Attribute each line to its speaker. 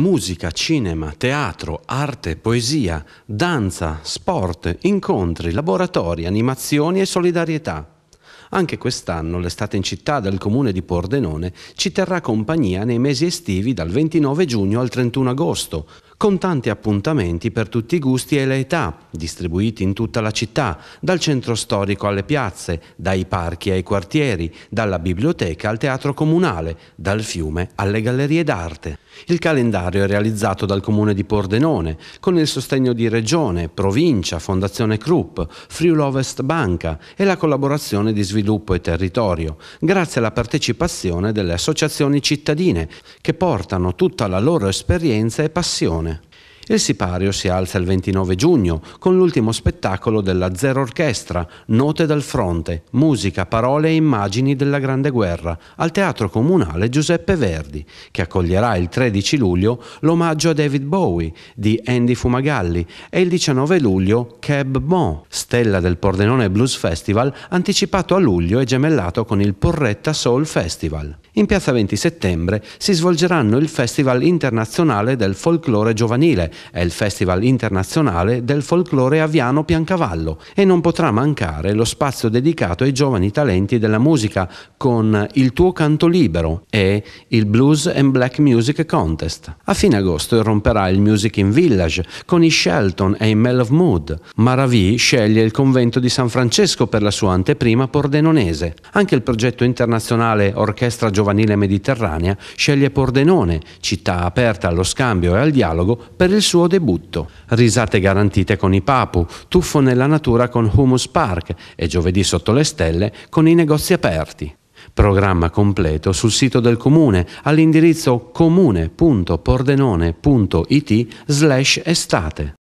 Speaker 1: musica, cinema, teatro, arte, poesia, danza, sport, incontri, laboratori, animazioni e solidarietà. Anche quest'anno l'estate in città del comune di Pordenone ci terrà compagnia nei mesi estivi dal 29 giugno al 31 agosto, con tanti appuntamenti per tutti i gusti e le età, distribuiti in tutta la città, dal centro storico alle piazze, dai parchi ai quartieri, dalla biblioteca al teatro comunale, dal fiume alle gallerie d'arte. Il calendario è realizzato dal comune di Pordenone, con il sostegno di Regione, Provincia, Fondazione Krupp, Friul Ovest Banca e la collaborazione di sviluppo e territorio, grazie alla partecipazione delle associazioni cittadine che portano tutta la loro esperienza e passione il sipario si alza il 29 giugno con l'ultimo spettacolo della Zero Orchestra, Note dal fronte, musica, parole e immagini della Grande Guerra, al Teatro Comunale Giuseppe Verdi, che accoglierà il 13 luglio l'omaggio a David Bowie di Andy Fumagalli e il 19 luglio Cab Bon, stella del Pordenone Blues Festival, anticipato a luglio e gemellato con il Porretta Soul Festival. In piazza 20 settembre si svolgeranno il Festival internazionale del folklore giovanile è il Festival internazionale del folklore aviano Piancavallo e non potrà mancare lo spazio dedicato ai giovani talenti della musica con Il tuo canto libero e il Blues and Black Music Contest. A fine agosto irromperà il Music in Village con i Shelton e i Mel of Mood. Maravì sceglie il convento di San Francesco per la sua anteprima pordenonese. Anche il progetto internazionale Orchestra Giovanile Mediterranea sceglie Pordenone, città aperta allo scambio e al dialogo, per il il suo debutto. Risate garantite con i Papu, tuffo nella natura con Humus Park e giovedì sotto le stelle con i negozi aperti. Programma completo sul sito del comune all'indirizzo comune.pordenone.it slash estate.